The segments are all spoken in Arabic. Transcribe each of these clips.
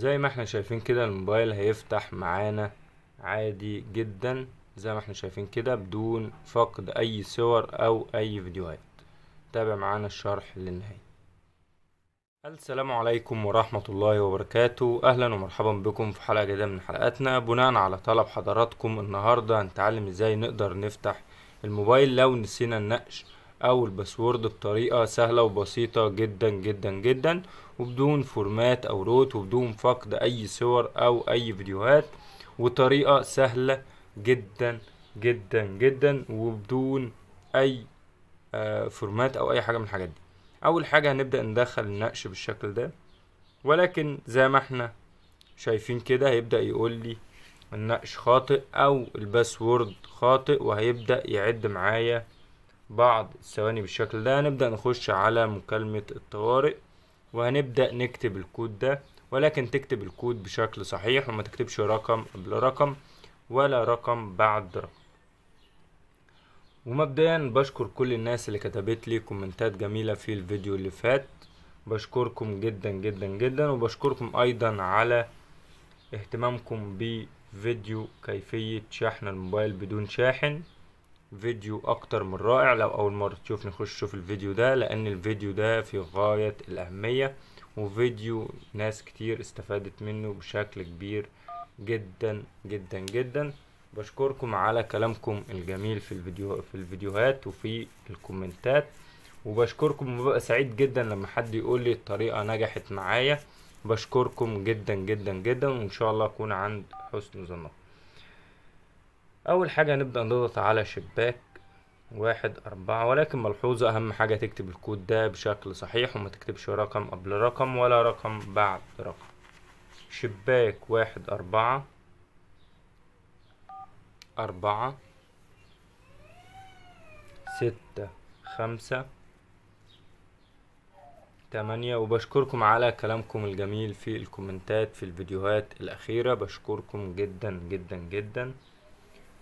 زي ما احنا شايفين كده الموبايل هيفتح معانا عادي جدا زي ما احنا شايفين كده بدون فقد اي صور او اي فيديوهات تابع معانا الشرح للنهاية السلام عليكم ورحمة الله وبركاته اهلا ومرحبا بكم في حلقة جديدة من حلقاتنا بناء على طلب حضراتكم النهاردة هنتعلم ازاي نقدر نفتح الموبايل لو نسينا النقش او الباسورد بطريقة سهلة وبسيطة جدا جدا جدا وبدون فورمات او روت وبدون فقد اي صور او اي فيديوهات وطريقة سهلة جدا جدا جدا وبدون اي فورمات آه، او اي حاجة من الحاجات دي اول حاجة هنبدأ ندخل النقش بالشكل ده ولكن زي ما احنا شايفين كده هيبدأ يقول لي النقش خاطئ او الباسورد خاطئ وهيبدأ يعد معايا بعض الثواني بالشكل ده هنبدأ نخش على مكالمة الطوارئ وهنبدأ نكتب الكود ده ولكن تكتب الكود بشكل صحيح وما تكتبش رقم قبل رقم ولا رقم بعد رقم ومبدئيا بشكر كل الناس اللي كتبت لي كومنتات جميلة في الفيديو اللي فات بشكركم جدا جدا جدا وبشكركم ايضا على اهتمامكم بفيديو كيفية شحن الموبايل بدون شاحن فيديو اكتر من رائع لو اول مره تشوفني خش شوف الفيديو ده لان الفيديو ده في غايه الاهميه وفيديو ناس كتير استفادت منه بشكل كبير جدا جدا جدا بشكركم على كلامكم الجميل في الفيديو في الفيديوهات وفي الكومنتات وبشكركم وببقى سعيد جدا لما حد يقول لي الطريقه نجحت معايا بشكركم جدا جدا جدا وان شاء الله اكون عند حسن ظنكم اول حاجة هنبدأ نضغط على شباك واحد أربعة ولكن ملحوظة أهم حاجة تكتب الكود ده بشكل صحيح وما تكتبش رقم قبل رقم ولا رقم بعد رقم شباك واحد أربعة أربعة ستة خمسة تمانية وبشكركم على كلامكم الجميل في الكومنتات في الفيديوهات الأخيرة بشكركم جدا جدا جدا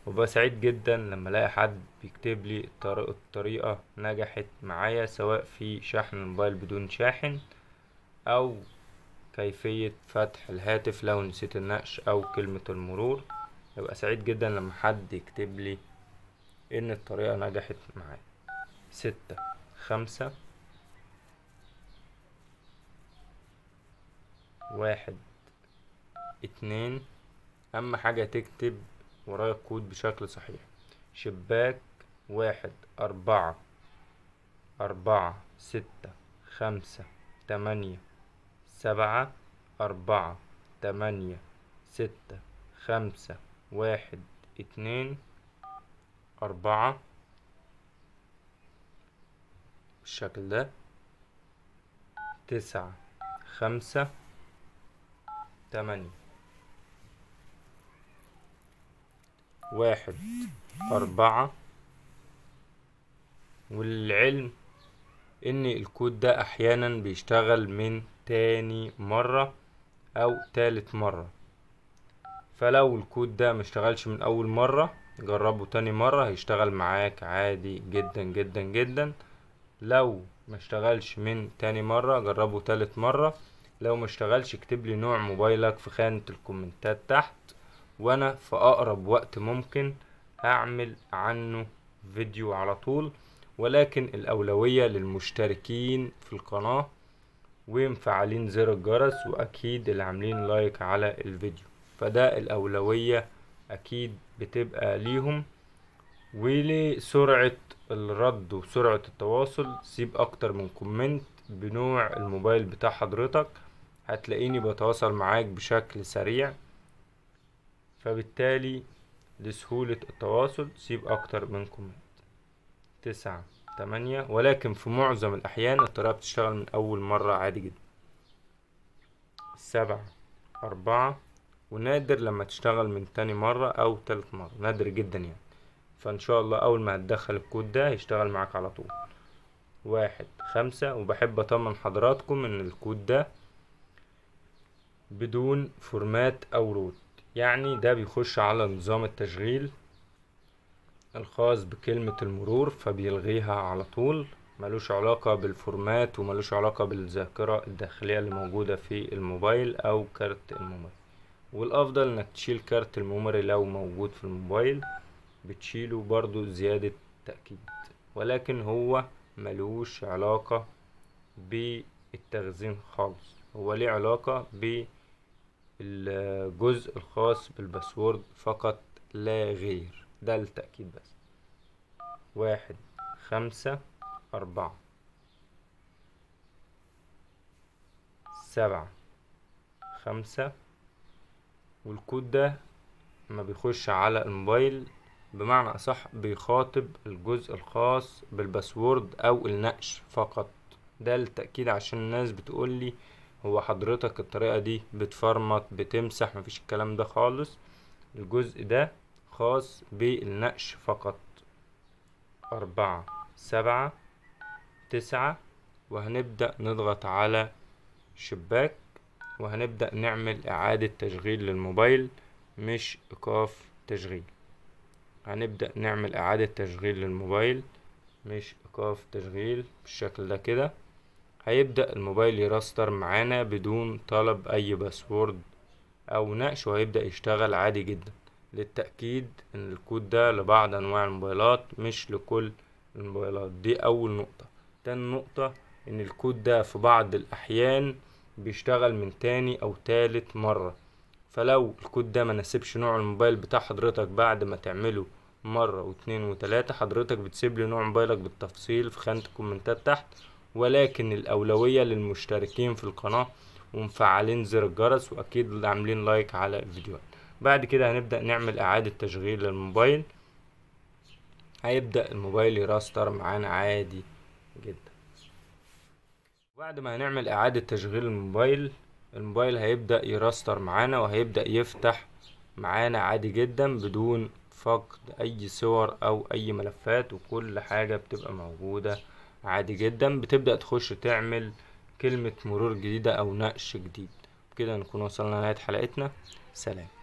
وببقى سعيد جدا لما الاقي حد بيكتب لي الطريقة نجحت معايا سواء في شحن الموبايل بدون شاحن او كيفية فتح الهاتف لو نسيت النقش او كلمة المرور ببقى سعيد جدا لما حد يكتب لي ان الطريقة نجحت معايا ستة خمسة واحد اتنين اهم حاجة تكتب ورايا الكود بشكل صحيح شباك واحد أربعة أربعة ستة خمسة تمانية سبعة أربعة تمانية ستة خمسة واحد اتنين أربعة بالشكل ده تسعة خمسة تمانية واحد أربعة وللعلم إن الكود ده أحيانا بيشتغل من تاني مرة أو تالت مرة فلو الكود ده مشتغلش من أول مرة جربه تاني مرة هيشتغل معاك عادي جدا جدا جدا لو مشتغلش من تاني مرة جربه تالت مرة لو مشتغلش اكتب لي نوع موبايلك في خانة الكومنتات تحت وانا في اقرب وقت ممكن اعمل عنه فيديو على طول ولكن الاولوية للمشتركين في القناة ومفعلين زر الجرس واكيد اللي عاملين لايك على الفيديو فده الاولوية اكيد بتبقى ليهم ولسرعة الرد وسرعة التواصل سيب اكتر من كومنت بنوع الموبايل بتاع حضرتك هتلاقيني بتواصل معاك بشكل سريع فبالتالي لسهولة التواصل سيب أكتر من كومنت تسعة تمانية ولكن في معظم الأحيان الطريقة بتشتغل من أول مرة عادي جدا سبعة أربعة ونادر لما تشتغل من تاني مرة أو تالت مرة نادر جدا يعني فإن شاء الله أول ما هتدخل الكود ده هيشتغل معاك على طول واحد خمسة وبحب أطمن حضراتكم إن الكود ده بدون فورمات أو روت يعني ده بيخش على نظام التشغيل الخاص بكلمة المرور فبيلغيها على طول ملوش علاقة بالفورمات وملوش علاقة بالذاكرة الداخلية اللي موجودة في الموبايل أو كارت الميموري والأفضل إنك تشيل كارت الميموري لو موجود في الموبايل بتشيله برضو زيادة تأكيد ولكن هو ملوش علاقة بالتخزين خالص هو ليه علاقة بالتخزين الجزء الخاص بالباسورد فقط لا غير ده للتأكيد بس واحد خمسة أربعة سبعة خمسة والكود ده ما بيخش على الموبايل بمعنى أصح بيخاطب الجزء الخاص بالباسورد أو النقش فقط ده للتأكيد عشان الناس بتقولي هو حضرتك الطريقة دي بتفرمط بتمسح مفيش الكلام ده خالص الجزء ده خاص بالنقش فقط أربعة سبعة تسعة وهنبدأ نضغط على شباك وهنبدأ نعمل إعادة تشغيل للموبايل مش إيقاف تشغيل هنبدأ نعمل إعادة تشغيل للموبايل مش إيقاف تشغيل بالشكل ده كده هيبدأ الموبايل يراستر معانا بدون طلب اي باسورد او نقش وهيبدأ يشتغل عادي جدا للتأكيد ان الكود ده لبعض انواع الموبايلات مش لكل الموبايلات دي اول نقطة تاني نقطة ان الكود ده في بعض الاحيان بيشتغل من تاني او تالت مرة فلو الكود ده مناسبش نوع الموبايل بتاع حضرتك بعد ما تعمله مرة واتنين وتلاتة حضرتك بتسيب لي نوع موبايلك بالتفصيل في خانة الكومنتات تحت ولكن الأولوية للمشتركين في القناة ومفعلين زر الجرس وأكيد عاملين لايك على الفيديوهات بعد كده هنبدأ نعمل إعادة تشغيل للموبايل هيبدأ الموبايل يراستر معانا عادي جدا بعد ما هنعمل إعادة تشغيل الموبايل الموبايل هيبدأ يراستر معانا وهيبدأ يفتح معانا عادي جدا بدون فقد أي صور أو أي ملفات وكل حاجة بتبقى موجودة عادي جدا بتبدأ تخش تعمل كلمة مرور جديدة أو نقش جديد كده نكون وصلنا لنهاية حلقتنا سلام